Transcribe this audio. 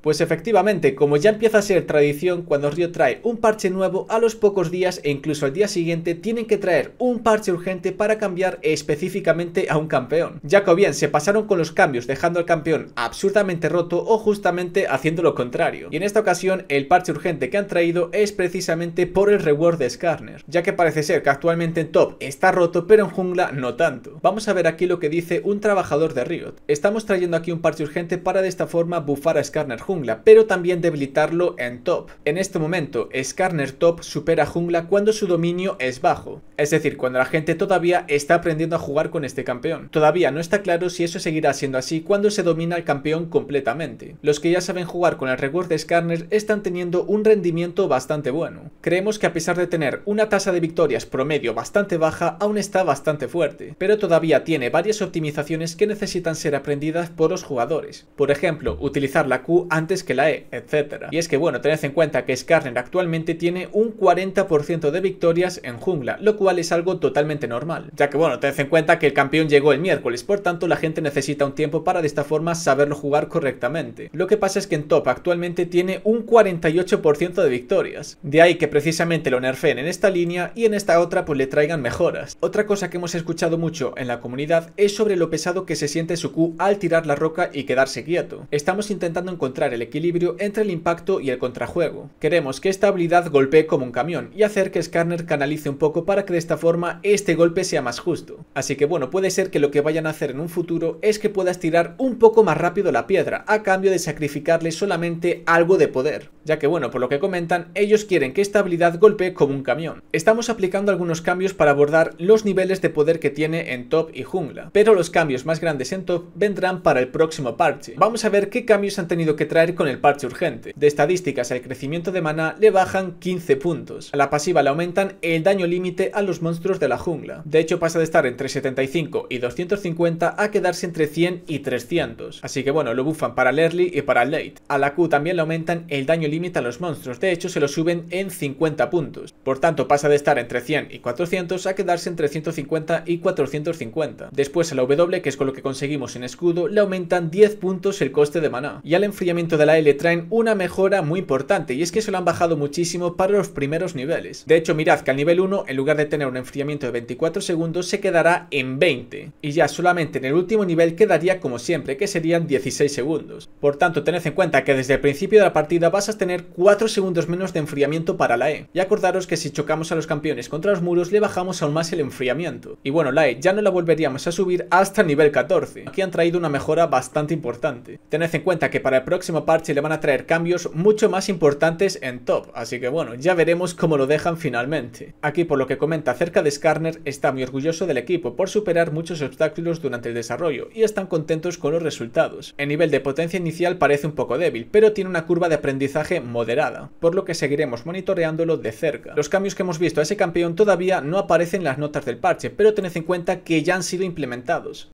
Pues efectivamente, como ya empieza a ser tradición, cuando Riot trae un parche nuevo, a los pocos días e incluso al día siguiente tienen que traer un parche urgente para cambiar específicamente a un campeón. Ya que o bien se pasaron con los cambios dejando al campeón absurdamente roto o justamente haciendo lo contrario. Y en esta ocasión el parche urgente que han traído es precisamente por el reward de Skarner, ya que parece ser que actualmente en top está roto pero en jungla no tanto. Vamos a ver aquí lo que dice un trabajador de Riot. Estamos trayendo aquí un parche urgente para de esta forma bufar a Skarner jungla, pero también debilitarlo en top. En este momento, Skarner top supera jungla cuando su dominio es bajo, es decir, cuando la gente todavía está aprendiendo a jugar con este campeón. Todavía no está claro si eso seguirá siendo así cuando se domina el campeón completamente. Los que ya saben jugar con el reward de Skarner están teniendo un rendimiento bastante bueno. Creemos que a pesar de tener una tasa de victorias promedio bastante baja, aún está bastante fuerte, pero todavía tiene varias optimizaciones que necesitan ser aprendidas por los jugadores. Por ejemplo, utilizar la Q a antes que la E, etc. Y es que bueno, tened en cuenta que Skarner actualmente tiene un 40% de victorias en jungla, lo cual es algo totalmente normal. Ya que bueno, tened en cuenta que el campeón llegó el miércoles, por tanto la gente necesita un tiempo para de esta forma saberlo jugar correctamente. Lo que pasa es que en top actualmente tiene un 48% de victorias. De ahí que precisamente lo nerfeen en esta línea y en esta otra pues le traigan mejoras. Otra cosa que hemos escuchado mucho en la comunidad es sobre lo pesado que se siente su Q al tirar la roca y quedarse quieto. Estamos intentando encontrar el equilibrio entre el impacto y el contrajuego. Queremos que esta habilidad golpee como un camión y hacer que Skarner canalice un poco para que de esta forma este golpe sea más justo. Así que bueno, puede ser que lo que vayan a hacer en un futuro es que puedas tirar un poco más rápido la piedra, a cambio de sacrificarle solamente algo de poder. Ya que bueno, por lo que comentan, ellos quieren que esta habilidad golpee como un camión. Estamos aplicando algunos cambios para abordar los niveles de poder que tiene en top y jungla, pero los cambios más grandes en top vendrán para el próximo parche. Vamos a ver qué cambios han tenido que traer con el parche urgente. De estadísticas al crecimiento de maná le bajan 15 puntos. A la pasiva le aumentan el daño límite a los monstruos de la jungla. De hecho pasa de estar entre 75 y 250 a quedarse entre 100 y 300. Así que bueno, lo bufan para el early y para el late. A la Q también le aumentan el daño límite a los monstruos. De hecho se lo suben en 50 puntos. Por tanto pasa de estar entre 100 y 400 a quedarse entre 150 y 450. Después a la W, que es con lo que conseguimos en escudo, le aumentan 10 puntos el coste de maná. Y al enfriamiento de la L traen una mejora muy importante y es que se lo han bajado muchísimo para los primeros niveles. De hecho, mirad que al nivel 1, en lugar de tener un enfriamiento de 24 segundos, se quedará en 20. Y ya solamente en el último nivel quedaría como siempre, que serían 16 segundos. Por tanto, tened en cuenta que desde el principio de la partida vas a tener 4 segundos menos de enfriamiento para la E. Y acordaros que si chocamos a los campeones contra los muros, le bajamos aún más el enfriamiento. Y bueno, la E ya no la volveríamos a subir hasta el nivel 14. Aquí han traído una mejora bastante importante. Tened en cuenta que para el próximo parche le van a traer cambios mucho más importantes en top, así que bueno, ya veremos cómo lo dejan finalmente. Aquí por lo que comenta acerca de Skarner, está muy orgulloso del equipo por superar muchos obstáculos durante el desarrollo y están contentos con los resultados. El nivel de potencia inicial parece un poco débil, pero tiene una curva de aprendizaje moderada, por lo que seguiremos monitoreándolo de cerca. Los cambios que hemos visto a ese campeón todavía no aparecen en las notas del parche, pero tened en cuenta que ya han sido implementados.